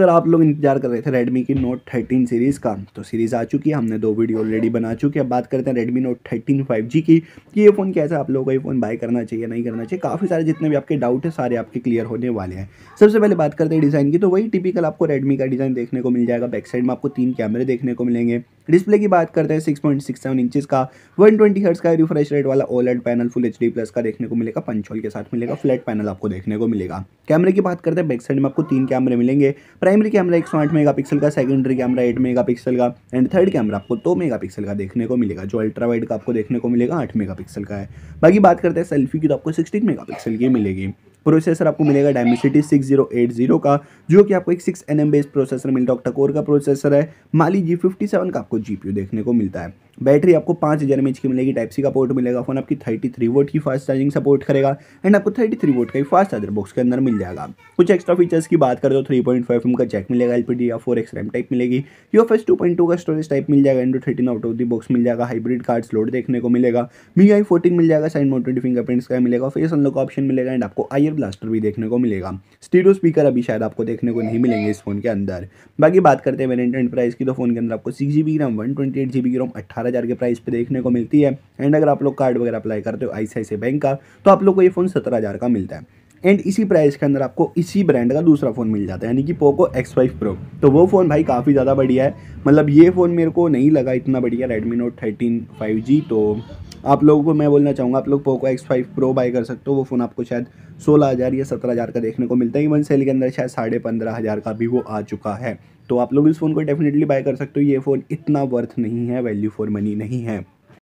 अगर आप लोग इंतजार कर रहे थे रेडमी की नोट थर्टीन सीरीज़ का तो सीरीज़ आ चुकी है हमने दो वीडियो ऑलरेडी बना चुकी है बात करते हैं रेडमी नोट फाइव जी की कि ये फ़ोन कैसा आप लोगों को ये फ़ोन बाय करना चाहिए नहीं करना चाहिए काफ़ी सारे जितने भी आपके डाउट है सारे आपके क्लियर होने वाले हैं सबसे पहले बात करते हैं डिज़ाइन की तो वही टिपिकल आपको रेडमी का डिज़ाइन देखने को मिल जाएगा बैक साइड में आपको तीन कैमरे देखने को मिलेंगे डिस्प्ले की बात करते हैं six six point seven inches का वन ट्वेंटी का रिफ्रेश रेट वाला OLED panel full H plus का देखने को मिलेगा पंचोल के साथ मिलेगा फ्लैट पैनल आपको देखने को मिलेगा कैमरे की बात करते हैं बैक साइड में आपको तीन कैमरे मिलेंगे प्राइमरी कैमरा एक सौ आठ पिक्सल का सेकेंडरी कैमरा एट पिक्सल का एंड थर्ड कैमरा आपको दो मेगा पिक्सल का देखने को मिलेगा जो अल्ट्रा वाइड का आपको देखने को मिलेगा आठ पिक्सल का है बाकी बात करते हैं सेल्फी की तो आपको सिक्सटीन पिक्सल की मिलेगी प्रोसेसर आपको मिलेगा Dimensity six zero eight zero का जो कि आपको एक six N M based processor मिलता है ऑक्टाकोर का प्रोसेसर है माली जी फिफ्टी सेवन का आपको जी देखने को मिलता है बैटरी आपको पाँच हज़ार एम की मिलेगी टाइप सी का पोर्ट मिलेगा फ़ोन आपकी थर्टी थ्री वोट की फास्ट चार्जिंग सपोर्ट करेगा एंड आपको थर्टी थ्री वोट का ही फास्ट चार्जर बॉक्स के अंदर मिल जाएगा कुछ एक्स्ट्रा फीचर्स की बात करें तो थ्री पॉइंट फाइव एम का जैक मिलेगा एल पी डी या फोर एक्स रैम टाइप मिलेगी U F S two point two का स्टोरेज टाइप मिल जाएगा Android thirteen out of the box मिल जाएगा हाइब्रिड कार्ड लोड देखने को मिलेगा मी आई फोर्टीन मिल जाएगा साइन मोट ट्वेंटी फिंगरप्रिंट्स का मिलेगा फेस अनलॉक ऑप्शन मिलेगा एंड आपको आयर ब्लास्टर भी देखने को मिलेगा स्टीरियो स्पीकर अभी शायद आपको देखने को नहीं मिलेंगे इस फोन के अंदर बाकी बात करते हैं वेरियंट एंड की तो फोन के अंदर आपको six G B RAM one twenty eight G B ROM अट्ठारह हज़ार के प्राइस पे देखने को मिलती है एंड अगर आप लोग कार्ड वगैरह अप्लाई करते हो आई बैंक का तो आप लोग को ये फ़ोन सत्रह हज़ार का मिलता है एंड इसी प्राइस के अंदर आपको इसी ब्रांड का दूसरा फ़ोन मिल जाता है यानी कि पोको एक्स फाइव प्रो तो वो फ़ोन भाई काफ़ी ज़्यादा बढ़िया है मतलब ये फ़ोन मेरे को नहीं लगा इतना बढ़िया रेडमी नोट थर्टीन फाइव तो आप लोगों को मैं बोलना चाहूँगा आप लोग Poco X five Pro buy कर सकते हो वो फ़ोन आपको शायद सोलह हज़ार या सत्रह हज़ार का देखने को मिलता है इवन सेल के अंदर शायद साढ़े पंद्रह हज़ार का भी वो आ चुका है तो आप लोग इस फ़ोन को डेफिनेटली बाय कर सकते हो ये फ़ोन इतना वर्थ नहीं है वैल्यू फॉर मनी नहीं है